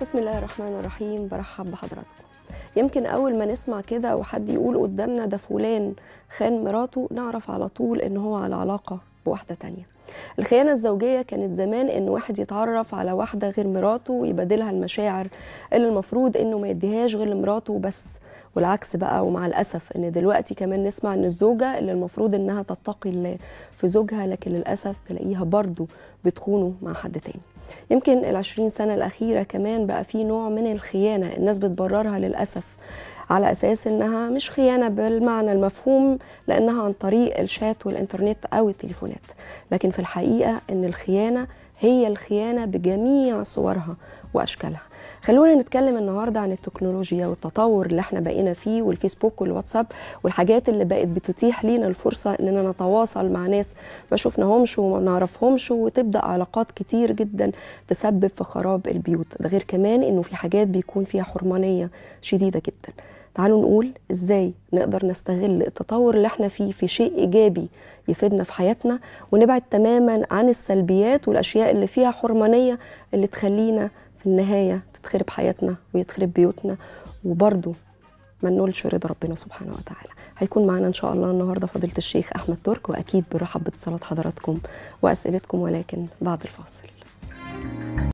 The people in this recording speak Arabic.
بسم الله الرحمن الرحيم برحب بحضراتكم يمكن اول ما نسمع كده وحد يقول قدامنا ده فلان خان مراته نعرف على طول ان هو على علاقه بواحده تانية الخيانة الزوجية كانت زمان إن واحد يتعرف على واحدة غير مراته ويبادلها المشاعر اللي المفروض إنه ما يديهاش غير لمراته بس والعكس بقى ومع الأسف إن دلوقتي كمان نسمع إن الزوجة اللي المفروض إنها تتقي الله في زوجها لكن للأسف تلاقيها برضه بتخونه مع حد تاني يمكن العشرين سنة الأخيرة كمان بقى في نوع من الخيانة الناس بتبررها للأسف على اساس انها مش خيانه بالمعنى المفهوم لانها عن طريق الشات والانترنت او التليفونات لكن في الحقيقه ان الخيانه هي الخيانه بجميع صورها واشكالها خلونا نتكلم النهارده عن التكنولوجيا والتطور اللي احنا بقينا فيه والفيسبوك والواتساب والحاجات اللي بقت بتتيح لينا الفرصه اننا نتواصل مع ناس ما شفناهمش وما نعرفهمش وتبدا علاقات كتير جدا تسبب في خراب البيوت ده غير كمان انه في حاجات بيكون فيها حرمانيه شديده جدا تعالوا نقول ازاي نقدر نستغل التطور اللي احنا فيه في شيء ايجابي يفيدنا في حياتنا ونبعد تماما عن السلبيات والاشياء اللي فيها حرمانيه اللي تخلينا في النهايه تتخرب حياتنا ويتخرب بيوتنا وبرده ما نقولش رضا ربنا سبحانه وتعالى هيكون معانا ان شاء الله النهارده فضيله الشيخ احمد ترك واكيد برحب باتصالات حضراتكم واسئلتكم ولكن بعد الفاصل